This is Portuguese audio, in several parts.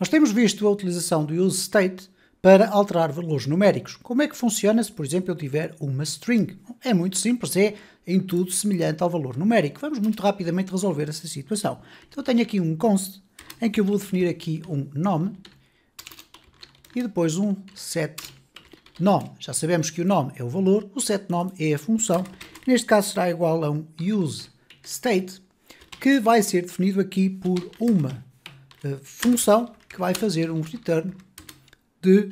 Nós temos visto a utilização do use state para alterar valores numéricos. Como é que funciona se, por exemplo, eu tiver uma string? É muito simples, é em tudo semelhante ao valor numérico. Vamos muito rapidamente resolver essa situação. Então eu tenho aqui um const em que eu vou definir aqui um nome e depois um set nome. Já sabemos que o nome é o valor, o set nome é a função. Neste caso será igual a um use state que vai ser definido aqui por uma função que vai fazer um return de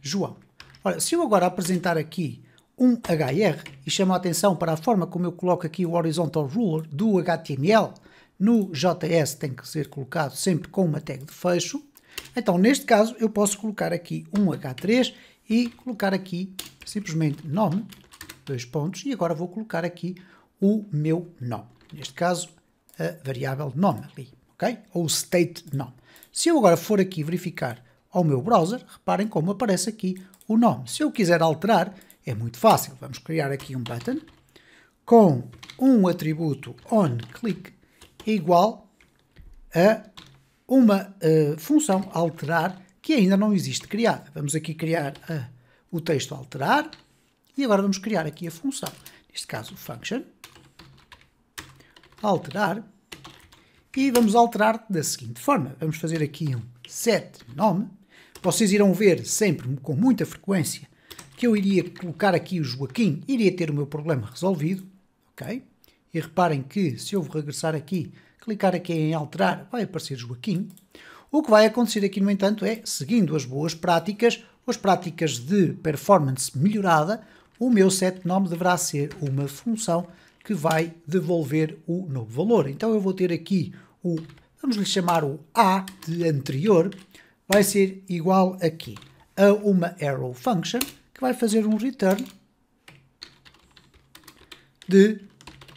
João. Ora, se eu agora apresentar aqui um HR e chamo a atenção para a forma como eu coloco aqui o horizontal ruler do HTML, no JS tem que ser colocado sempre com uma tag de fecho. Então, neste caso, eu posso colocar aqui um H3 e colocar aqui simplesmente nome, dois pontos, e agora vou colocar aqui o meu nome. Neste caso, a variável nome ali ok? Ou state nome. Se eu agora for aqui verificar ao meu browser, reparem como aparece aqui o nome. Se eu quiser alterar, é muito fácil. Vamos criar aqui um button com um atributo onClick igual a uma uh, função alterar que ainda não existe criada. Vamos aqui criar uh, o texto alterar e agora vamos criar aqui a função. Neste caso, function alterar e vamos alterar da seguinte forma. Vamos fazer aqui um set nome. Vocês irão ver sempre com muita frequência que eu iria colocar aqui o Joaquim, iria ter o meu problema resolvido, ok? E reparem que se eu regressar aqui, clicar aqui em alterar, vai aparecer Joaquim. O que vai acontecer aqui, no entanto, é, seguindo as boas práticas, as práticas de performance melhorada, o meu set nome deverá ser uma função que vai devolver o novo valor. Então eu vou ter aqui o, vamos lhe chamar o A de anterior, vai ser igual aqui a uma arrow function que vai fazer um return de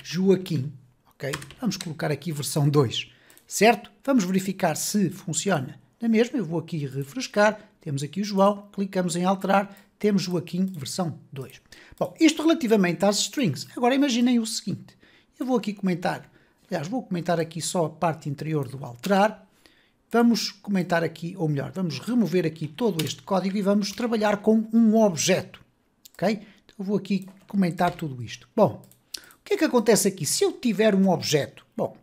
Joaquim, ok? Vamos colocar aqui versão 2, certo? Vamos verificar se funciona. Na mesma, eu vou aqui refrescar, temos aqui o João, clicamos em alterar, temos Joaquim versão 2. Bom, isto relativamente às strings. Agora imaginem o seguinte. Eu vou aqui comentar, aliás, vou comentar aqui só a parte interior do alterar. Vamos comentar aqui, ou melhor, vamos remover aqui todo este código e vamos trabalhar com um objeto. Ok? Então, eu vou aqui comentar tudo isto. Bom, o que é que acontece aqui? Se eu tiver um objeto, bom,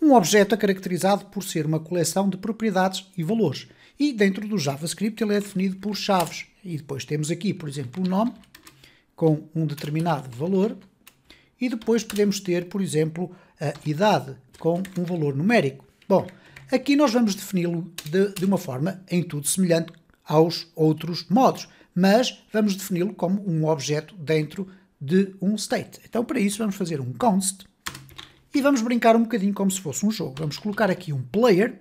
um objeto é caracterizado por ser uma coleção de propriedades e valores. E dentro do JavaScript ele é definido por chaves. E depois temos aqui, por exemplo, o um nome com um determinado valor. E depois podemos ter, por exemplo, a idade com um valor numérico. Bom, aqui nós vamos defini-lo de, de uma forma em tudo semelhante aos outros modos, mas vamos defini-lo como um objeto dentro de um state. Então, para isso, vamos fazer um const e vamos brincar um bocadinho como se fosse um jogo. Vamos colocar aqui um player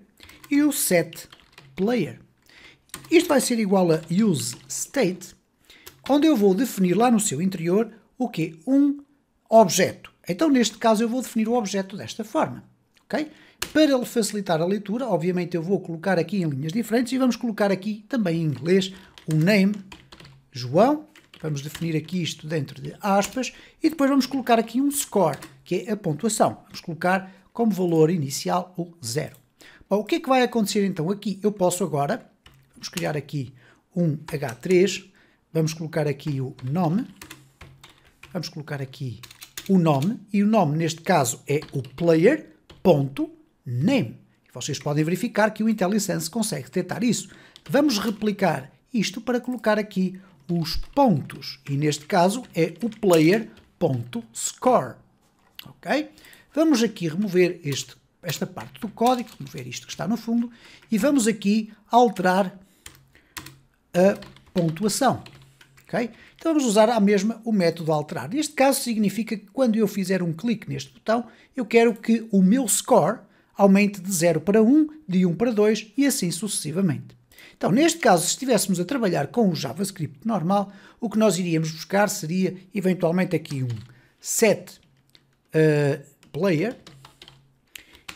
e o set player. Isto vai ser igual a useState, onde eu vou definir lá no seu interior o que Um objeto. Então, neste caso, eu vou definir o objeto desta forma. ok? Para facilitar a leitura, obviamente eu vou colocar aqui em linhas diferentes e vamos colocar aqui também em inglês o name João. Vamos definir aqui isto dentro de aspas e depois vamos colocar aqui um score, que é a pontuação. Vamos colocar como valor inicial o zero. Bom, o que é que vai acontecer então aqui? Eu posso agora, vamos criar aqui um H3, vamos colocar aqui o nome, vamos colocar aqui o nome, e o nome neste caso é o player.name. Vocês podem verificar que o IntelliSense consegue detectar isso. Vamos replicar isto para colocar aqui os pontos, e neste caso é o player.score. Ok? Vamos aqui remover este esta parte do código, vamos ver isto que está no fundo, e vamos aqui alterar a pontuação. Okay? Então vamos usar a mesma o método alterar. Neste caso significa que quando eu fizer um clique neste botão, eu quero que o meu score aumente de 0 para 1, de 1 para 2 e assim sucessivamente. Então, neste caso, se estivéssemos a trabalhar com o JavaScript normal, o que nós iríamos buscar seria, eventualmente, aqui um set uh, player,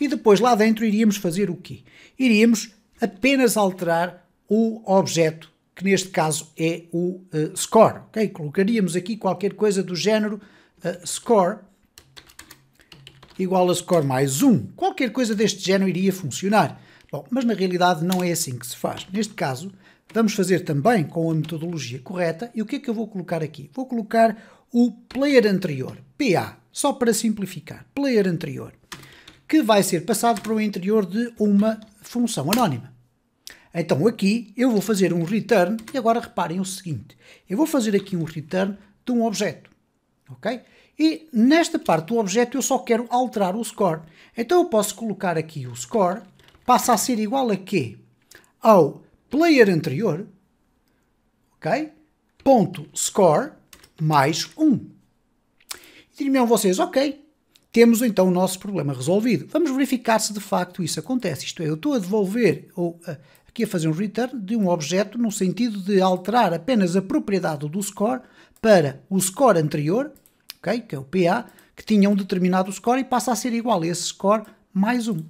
e depois lá dentro iríamos fazer o quê? Iríamos apenas alterar o objeto, que neste caso é o uh, score. Okay? Colocaríamos aqui qualquer coisa do género uh, score igual a score mais 1. Qualquer coisa deste género iria funcionar. Bom, mas na realidade não é assim que se faz. Neste caso, vamos fazer também com a metodologia correta. E o que é que eu vou colocar aqui? Vou colocar o player anterior, PA, só para simplificar. Player anterior que vai ser passado para o interior de uma função anónima. Então aqui eu vou fazer um return, e agora reparem o seguinte, eu vou fazer aqui um return de um objeto, ok? E nesta parte do objeto eu só quero alterar o score. Então eu posso colocar aqui o score, passa a ser igual a quê? Ao player anterior, ok? Ponto score mais 1. Um. E diriam vocês, ok, temos então o nosso problema resolvido. Vamos verificar se de facto isso acontece. Isto é, eu estou a devolver ou eh, aqui a fazer um return de um objeto no sentido de alterar apenas a propriedade do score para o score anterior, okay, que é o PA, que tinha um determinado score e passa a ser igual a esse score mais um.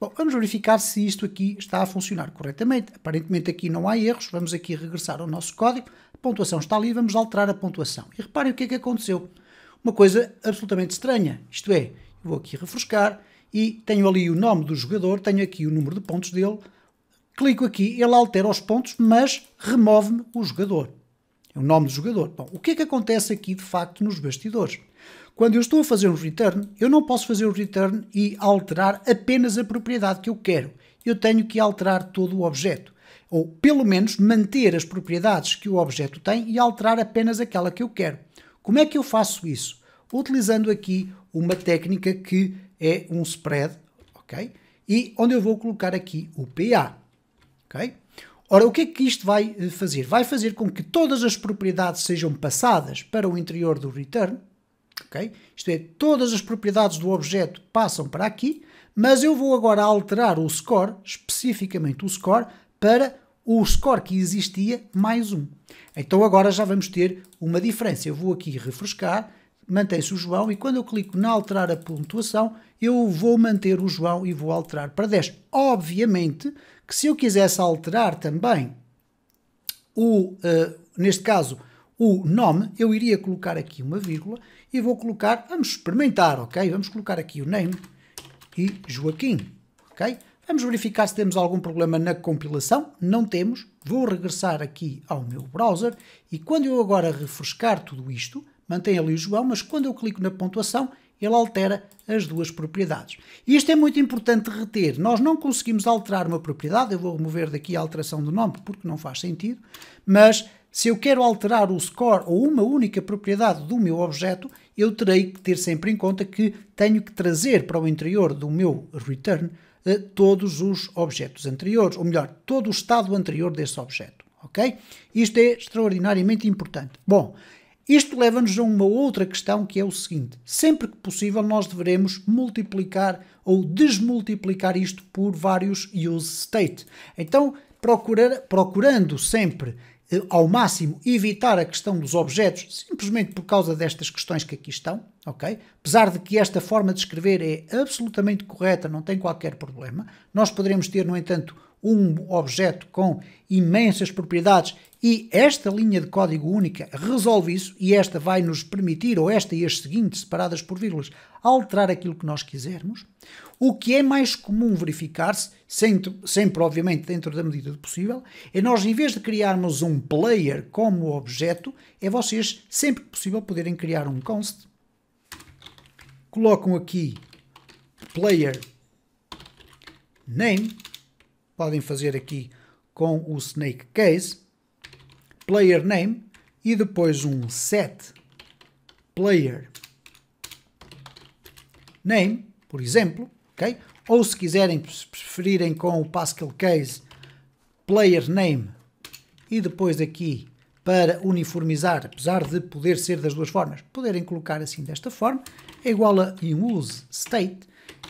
Bom, vamos verificar se isto aqui está a funcionar corretamente. Aparentemente aqui não há erros. Vamos aqui regressar ao nosso código. A pontuação está ali, vamos alterar a pontuação. E reparem o que é que aconteceu uma coisa absolutamente estranha. Isto é, vou aqui refrescar e tenho ali o nome do jogador, tenho aqui o número de pontos dele, clico aqui, ele altera os pontos, mas remove-me o jogador. É o nome do jogador. Bom, o que é que acontece aqui de facto nos bastidores? Quando eu estou a fazer um return, eu não posso fazer o um return e alterar apenas a propriedade que eu quero. Eu tenho que alterar todo o objeto. Ou, pelo menos, manter as propriedades que o objeto tem e alterar apenas aquela que eu quero. Como é que eu faço isso? Utilizando aqui uma técnica que é um spread, ok? E onde eu vou colocar aqui o PA, ok? Ora, o que é que isto vai eh, fazer? Vai fazer com que todas as propriedades sejam passadas para o interior do return, ok? Isto é, todas as propriedades do objeto passam para aqui, mas eu vou agora alterar o score, especificamente o score, para o score que existia mais um. Então agora já vamos ter uma diferença. Eu vou aqui refrescar, mantém-se o João, e quando eu clico na alterar a pontuação, eu vou manter o João e vou alterar para 10. Obviamente que se eu quisesse alterar também o, uh, neste caso, o nome, eu iria colocar aqui uma vírgula e vou colocar, vamos experimentar, ok? Vamos colocar aqui o name e Joaquim, ok? Vamos verificar se temos algum problema na compilação. Não temos. Vou regressar aqui ao meu browser e quando eu agora refrescar tudo isto, mantém ali o João, mas quando eu clico na pontuação, ele altera as duas propriedades. isto é muito importante reter. Nós não conseguimos alterar uma propriedade, eu vou remover daqui a alteração do nome porque não faz sentido, mas se eu quero alterar o score ou uma única propriedade do meu objeto, eu terei que ter sempre em conta que tenho que trazer para o interior do meu return eh, todos os objetos anteriores, ou melhor, todo o estado anterior desse objeto. Ok? Isto é extraordinariamente importante. Bom, isto leva-nos a uma outra questão que é o seguinte: sempre que possível, nós deveremos multiplicar ou desmultiplicar isto por vários use state. Então, procurando sempre eh, ao máximo evitar a questão dos objetos, simplesmente por causa destas questões que aqui estão, ok? Apesar de que esta forma de escrever é absolutamente correta, não tem qualquer problema. Nós poderemos ter, no entanto, um objeto com imensas propriedades e esta linha de código única resolve isso e esta vai nos permitir, ou esta e as seguintes, separadas por vírgulas, alterar aquilo que nós quisermos. O que é mais comum verificar-se, sempre, obviamente dentro da medida do possível, é nós, em vez de criarmos um player como objeto, é vocês, sempre que possível, poderem criar um const. Colocam aqui player name, podem fazer aqui com o snake case, player name e depois um set player name, por exemplo, ok? Ou se quiserem, preferirem com o Pascal Case, player name e depois aqui para uniformizar, apesar de poder ser das duas formas, poderem colocar assim desta forma, é igual a em use state.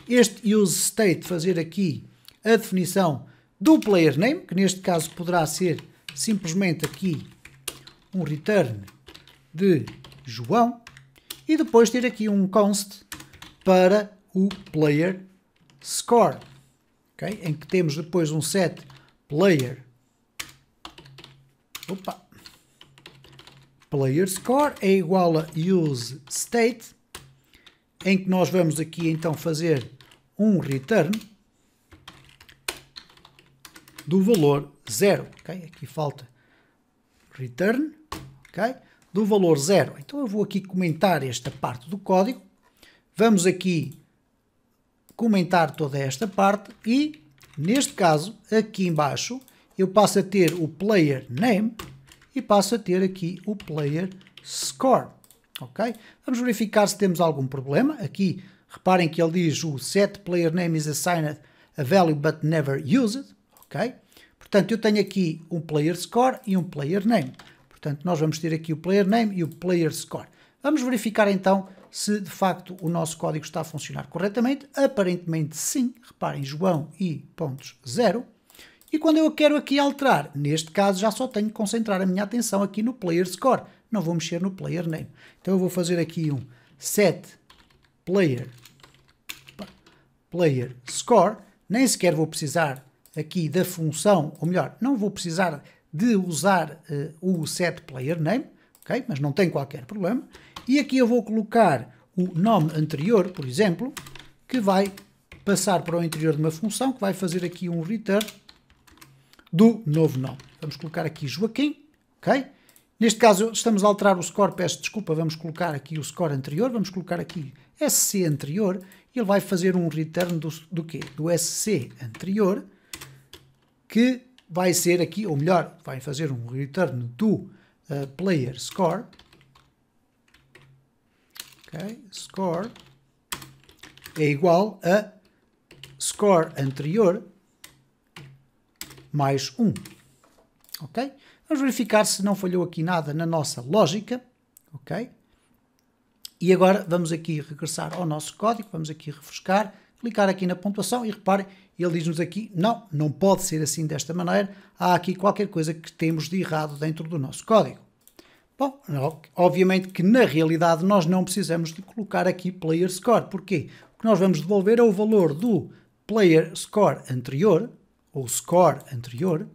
Este use state fazer aqui a definição do player name, que neste caso poderá ser simplesmente aqui um return de João, e depois ter aqui um const para o player score, okay? em que temos depois um set player, opa, player score é igual a use state, em que nós vamos aqui então fazer um return do valor 0, okay? aqui falta return, okay? do valor 0. Então eu vou aqui comentar esta parte do código, vamos aqui comentar toda esta parte e, neste caso, aqui embaixo, eu passo a ter o player name e passo a ter aqui o player score. Ok? Vamos verificar se temos algum problema. Aqui, reparem que ele diz o set player name is assigned a value but never used. Ok? Portanto, eu tenho aqui um player score e um player name. Portanto, nós vamos ter aqui o player name e o player score. Vamos verificar então se de facto o nosso código está a funcionar corretamente. Aparentemente sim, reparem João e pontos zero. E quando eu quero aqui alterar, neste caso já só tenho que concentrar a minha atenção aqui no player score. Não vou mexer no player name. Então eu vou fazer aqui um set player player score. Nem sequer vou precisar aqui da função, ou melhor, não vou precisar de usar uh, o set player name, ok? Mas não tem qualquer problema. E aqui eu vou colocar o nome anterior, por exemplo, que vai passar para o interior de uma função que vai fazer aqui um return do novo nome. Vamos colocar aqui Joaquim, ok? Neste caso estamos a alterar o score, peço desculpa, vamos colocar aqui o score anterior, vamos colocar aqui SC anterior, e ele vai fazer um return do, do quê? Do SC anterior, que vai ser aqui, ou melhor, vai fazer um return do uh, player score, Score é igual a score anterior mais 1, ok? Vamos verificar se não falhou aqui nada na nossa lógica, ok? E agora vamos aqui regressar ao nosso código, vamos aqui refrescar, clicar aqui na pontuação e reparem, ele diz-nos aqui, não, não pode ser assim desta maneira, há aqui qualquer coisa que temos de errado dentro do nosso código. Bom, obviamente que na realidade nós não precisamos de colocar aqui player score. Porquê? O que nós vamos devolver é o valor do player score anterior, ou score anterior,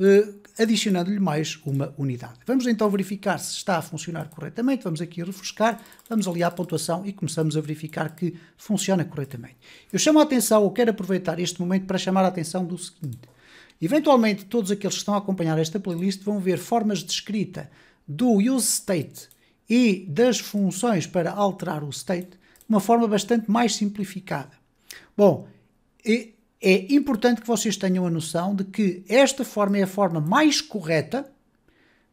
eh, adicionando-lhe mais uma unidade. Vamos então verificar se está a funcionar corretamente, vamos aqui refrescar, vamos ali à pontuação e começamos a verificar que funciona corretamente. Eu chamo a atenção, ou quero aproveitar este momento para chamar a atenção do seguinte. Eventualmente, todos aqueles que estão a acompanhar esta playlist vão ver formas de escrita do useState e das funções para alterar o state de uma forma bastante mais simplificada. Bom, é importante que vocês tenham a noção de que esta forma é a forma mais correta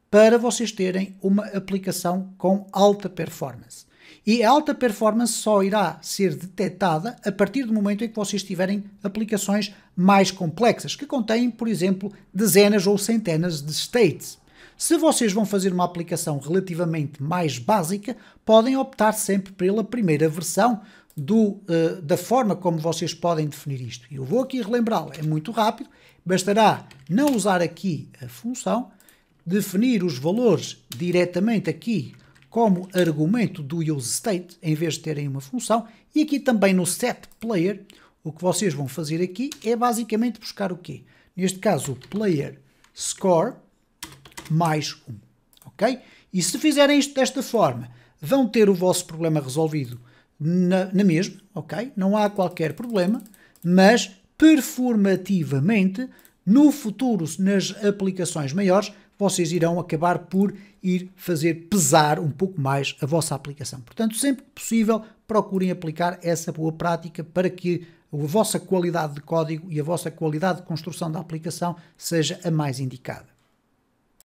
para vocês terem uma aplicação com alta performance. E a alta performance só irá ser detectada a partir do momento em que vocês tiverem aplicações mais complexas, que contêm, por exemplo, dezenas ou centenas de states. Se vocês vão fazer uma aplicação relativamente mais básica, podem optar sempre pela primeira versão do, uh, da forma como vocês podem definir isto. Eu vou aqui relembrá-lo, é muito rápido, bastará não usar aqui a função, definir os valores diretamente aqui como argumento do useState, em vez de terem uma função, e aqui também no setPlayer, o que vocês vão fazer aqui é basicamente buscar o quê? Neste caso, o player score, mais um. Ok? E se fizerem isto desta forma, vão ter o vosso problema resolvido na, na mesma, ok? Não há qualquer problema, mas performativamente, no futuro, nas aplicações maiores, vocês irão acabar por ir fazer pesar um pouco mais a vossa aplicação. Portanto, sempre que possível, procurem aplicar essa boa prática para que a vossa qualidade de código e a vossa qualidade de construção da aplicação seja a mais indicada.